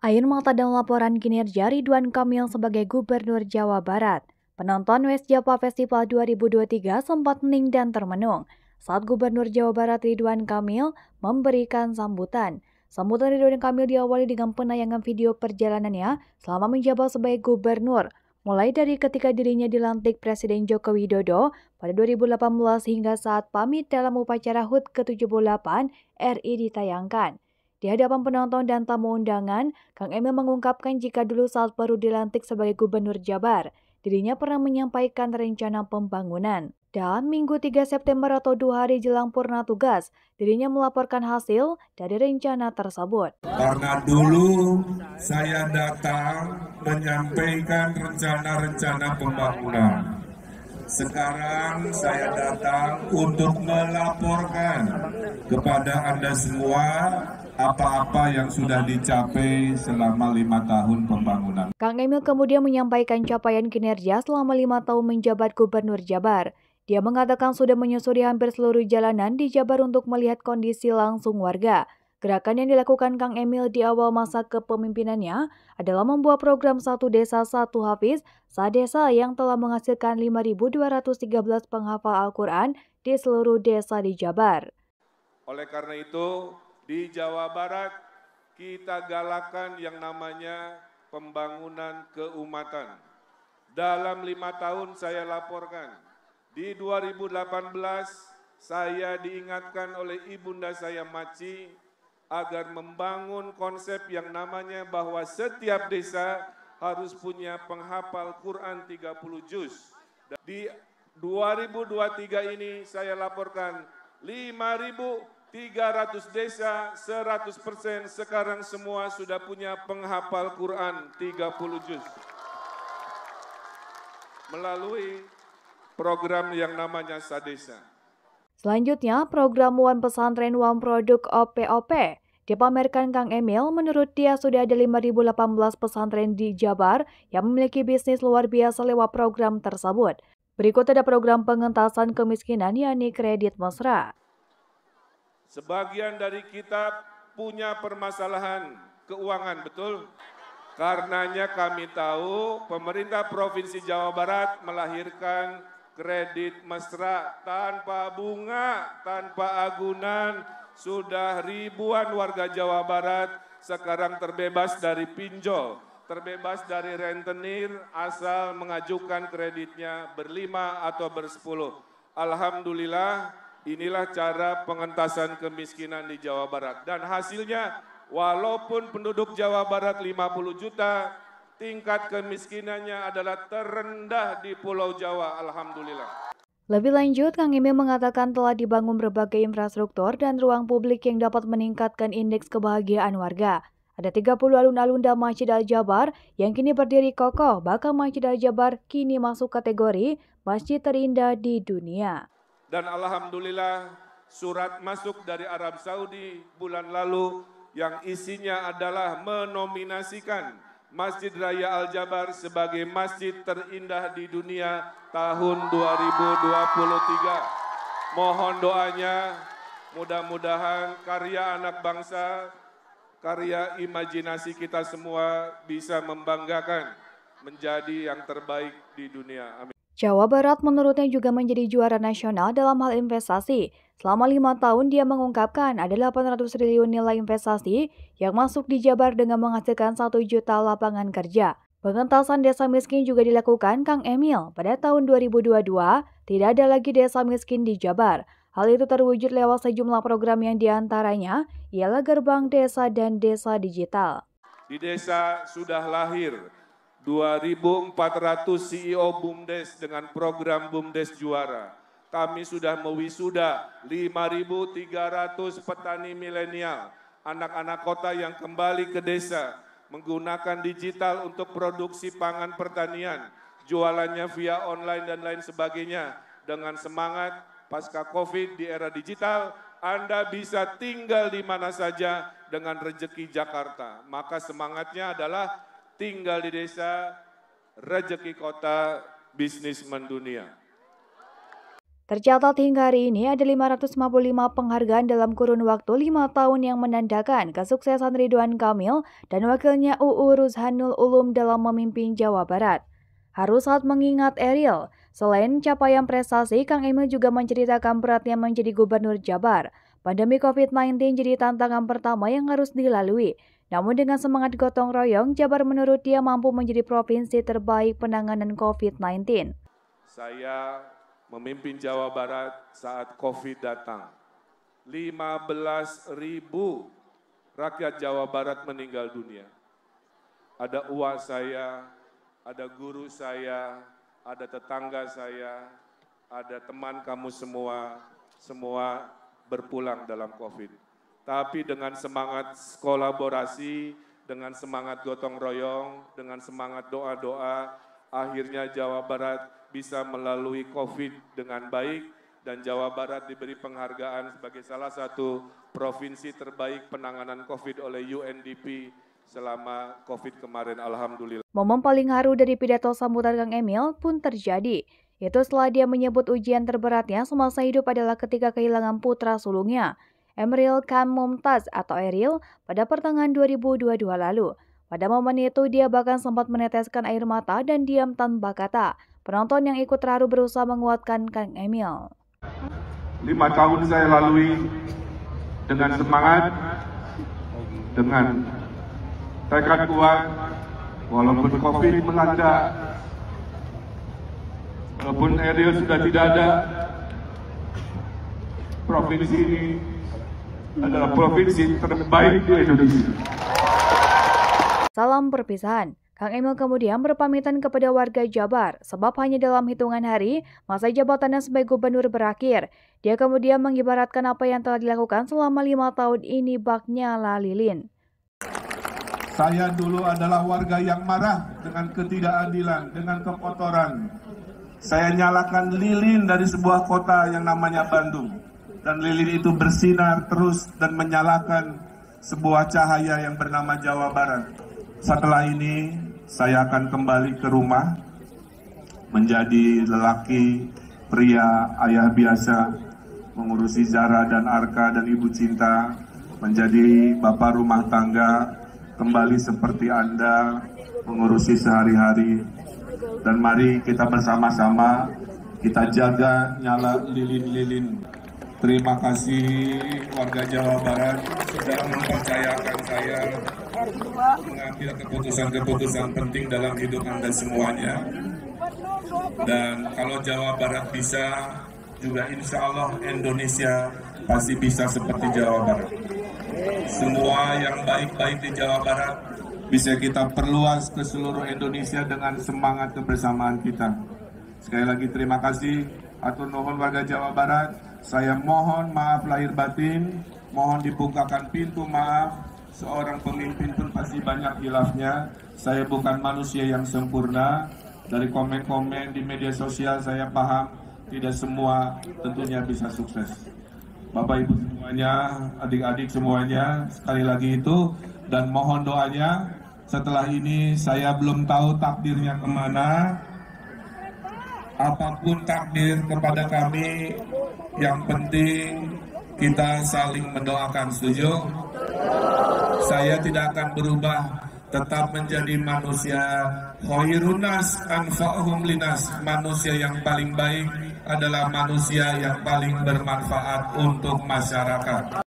Ain mata dan laporan kinerja Ridwan Kamil sebagai Gubernur Jawa Barat. Penonton West Java Festival 2023 sempat mening dan termenung saat Gubernur Jawa Barat Ridwan Kamil memberikan sambutan. Sambutan Ridwan Kamil diawali dengan penayangan video perjalanannya selama menjabat sebagai gubernur mulai dari ketika dirinya dilantik Presiden Joko Widodo pada 2018 hingga saat pamit dalam upacara HUT ke-78 RI ditayangkan. Di hadapan penonton dan tamu undangan, Kang Emil mengungkapkan jika dulu saat baru dilantik sebagai Gubernur Jabar, dirinya pernah menyampaikan rencana pembangunan. Dan minggu 3 September atau dua hari jelang purna tugas, dirinya melaporkan hasil dari rencana tersebut. Karena dulu saya datang menyampaikan rencana-rencana pembangunan. Sekarang saya datang untuk melaporkan kepada Anda semua apa-apa yang sudah dicapai selama lima tahun pembangunan. Kang Emil kemudian menyampaikan capaian kinerja selama lima tahun menjabat Gubernur Jabar. Dia mengatakan sudah menyusuri hampir seluruh jalanan di Jabar untuk melihat kondisi langsung warga. Gerakan yang dilakukan Kang Emil di awal masa kepemimpinannya adalah membuat program Satu Desa Satu Hafiz, desa yang telah menghasilkan 5.213 penghafal Al-Quran di seluruh desa di Jabar. Oleh karena itu, di Jawa Barat kita galakan yang namanya pembangunan keumatan. Dalam lima tahun saya laporkan, di 2018 saya diingatkan oleh ibunda saya Maci agar membangun konsep yang namanya bahwa setiap desa harus punya penghafal Quran 30 juz. Di 2023 ini saya laporkan 5000 300 desa 100% sekarang semua sudah punya penghafal Quran 30 juz. Melalui program yang namanya Sadesa. Selanjutnya, program One Pesantren One Produk OPOP dipamerkan Kang Emil, menurut dia sudah ada 5.018 pesantren di Jabar yang memiliki bisnis luar biasa lewat program tersebut. Berikut ada program pengentasan kemiskinan yakni kredit mesra. Sebagian dari kita punya permasalahan keuangan, betul? Karenanya kami tahu pemerintah Provinsi Jawa Barat melahirkan kredit mesra tanpa bunga, tanpa agunan. Sudah ribuan warga Jawa Barat sekarang terbebas dari pinjol, terbebas dari rentenir asal mengajukan kreditnya berlima atau bersepuluh. Alhamdulillah Inilah cara pengentasan kemiskinan di Jawa Barat. Dan hasilnya walaupun penduduk Jawa Barat 50 juta, tingkat kemiskinannya adalah terendah di Pulau Jawa, Alhamdulillah. Lebih lanjut, Kang Emil mengatakan telah dibangun berbagai infrastruktur dan ruang publik yang dapat meningkatkan indeks kebahagiaan warga. Ada 30 alun-alun dan Masjid Al-Jabar yang kini berdiri kokoh, bahkan Masjid Al-Jabar kini masuk kategori masjid terindah di dunia. Dan alhamdulillah surat masuk dari Arab Saudi bulan lalu yang isinya adalah menominasikan Masjid Raya Al-Jabar sebagai masjid terindah di dunia tahun 2023. Mohon doanya mudah-mudahan karya anak bangsa, karya imajinasi kita semua bisa membanggakan menjadi yang terbaik di dunia. Amin. Jawa Barat menurutnya juga menjadi juara nasional dalam hal investasi. Selama lima tahun dia mengungkapkan ada 800 triliun nilai investasi yang masuk di Jabar dengan menghasilkan satu juta lapangan kerja. Pengentasan desa miskin juga dilakukan Kang Emil pada tahun 2022, tidak ada lagi desa miskin di Jabar. Hal itu terwujud lewat sejumlah program yang diantaranya ialah gerbang desa dan desa digital. Di desa sudah lahir 2.400 CEO BUMDes dengan program BUMDes Juara. Kami sudah mewisuda 5.300 petani milenial, anak-anak kota yang kembali ke desa, menggunakan digital untuk produksi pangan pertanian, jualannya via online dan lain sebagainya. Dengan semangat pasca COVID di era digital, anda bisa tinggal di mana saja dengan rejeki Jakarta. Maka semangatnya adalah tinggal di desa, rejeki kota, bisnis mendunia. Tercatat hingga hari ini ada 555 penghargaan dalam kurun waktu 5 tahun yang menandakan kesuksesan Ridwan Kamil dan wakilnya UU Ruzhanul Ulum dalam memimpin Jawa Barat. Harus saat mengingat Eril, selain capaian prestasi, Kang Emil juga menceritakan beratnya menjadi gubernur Jabar. Pandemi COVID-19 jadi tantangan pertama yang harus dilalui, namun dengan semangat gotong royong, Jabar menurut dia mampu menjadi provinsi terbaik penanganan COVID-19. Saya memimpin Jawa Barat saat COVID datang. 15 ribu rakyat Jawa Barat meninggal dunia. Ada uang saya, ada guru saya, ada tetangga saya, ada teman kamu semua, semua berpulang dalam COVID tapi dengan semangat kolaborasi, dengan semangat gotong royong, dengan semangat doa-doa, akhirnya Jawa Barat bisa melalui COVID dengan baik dan Jawa Barat diberi penghargaan sebagai salah satu provinsi terbaik penanganan COVID oleh UNDP selama COVID kemarin. Alhamdulillah. Momen paling haru dari pidato sambutan Kang Emil pun terjadi, yaitu setelah dia menyebut ujian terberatnya semasa hidup adalah ketika kehilangan putra sulungnya. Emeril Khan Mumtaz atau Eril pada pertengahan 2022 lalu. Pada momen itu, dia bahkan sempat meneteskan air mata dan diam tanpa kata. Penonton yang ikut terharu berusaha menguatkan Kang Emil. Lima tahun saya lalui dengan semangat, dengan tekad kuat, walaupun COVID melanda, walaupun Eril sudah tidak ada, provinsi ini adalah provinsi terbaik di Indonesia. Salam perpisahan. Kang Emil kemudian berpamitan kepada warga Jabar sebab hanya dalam hitungan hari masa jabatannya sebagai gubernur berakhir. Dia kemudian mengibaratkan apa yang telah dilakukan selama lima tahun ini baknya lalilin. Saya dulu adalah warga yang marah dengan ketidakadilan, dengan kekotoran. Saya nyalakan lilin dari sebuah kota yang namanya Bandung dan lilin itu bersinar terus dan menyalakan sebuah cahaya yang bernama Jawa Barat. Setelah ini saya akan kembali ke rumah menjadi lelaki pria ayah biasa mengurusi Zara dan Arka dan Ibu Cinta menjadi bapak rumah tangga kembali seperti Anda mengurusi sehari-hari dan mari kita bersama-sama kita jaga nyala lilin-lilin Terima kasih warga Jawa Barat sudah mempercayakan saya mengambil keputusan-keputusan penting dalam hidup Anda semuanya. Dan kalau Jawa Barat bisa, juga insya Allah Indonesia pasti bisa seperti Jawa Barat. Semua yang baik-baik di Jawa Barat bisa kita perluas ke seluruh Indonesia dengan semangat kebersamaan kita. Sekali lagi terima kasih. Atur nuhun warga Jawa Barat. Saya mohon maaf lahir batin, mohon dibukakan pintu maaf. Seorang pemimpin pun pasti banyak hilafnya. Saya bukan manusia yang sempurna. Dari komen-komen di media sosial saya paham tidak semua tentunya bisa sukses. Bapak Ibu semuanya, adik-adik semuanya, sekali lagi itu dan mohon doanya. Setelah ini saya belum tahu takdirnya kemana, apapun takdir kepada kami, yang penting kita saling mendoakan. Setuju? Saya tidak akan berubah, tetap menjadi manusia khairunas anfa'uhum linas. Manusia yang paling baik adalah manusia yang paling bermanfaat untuk masyarakat.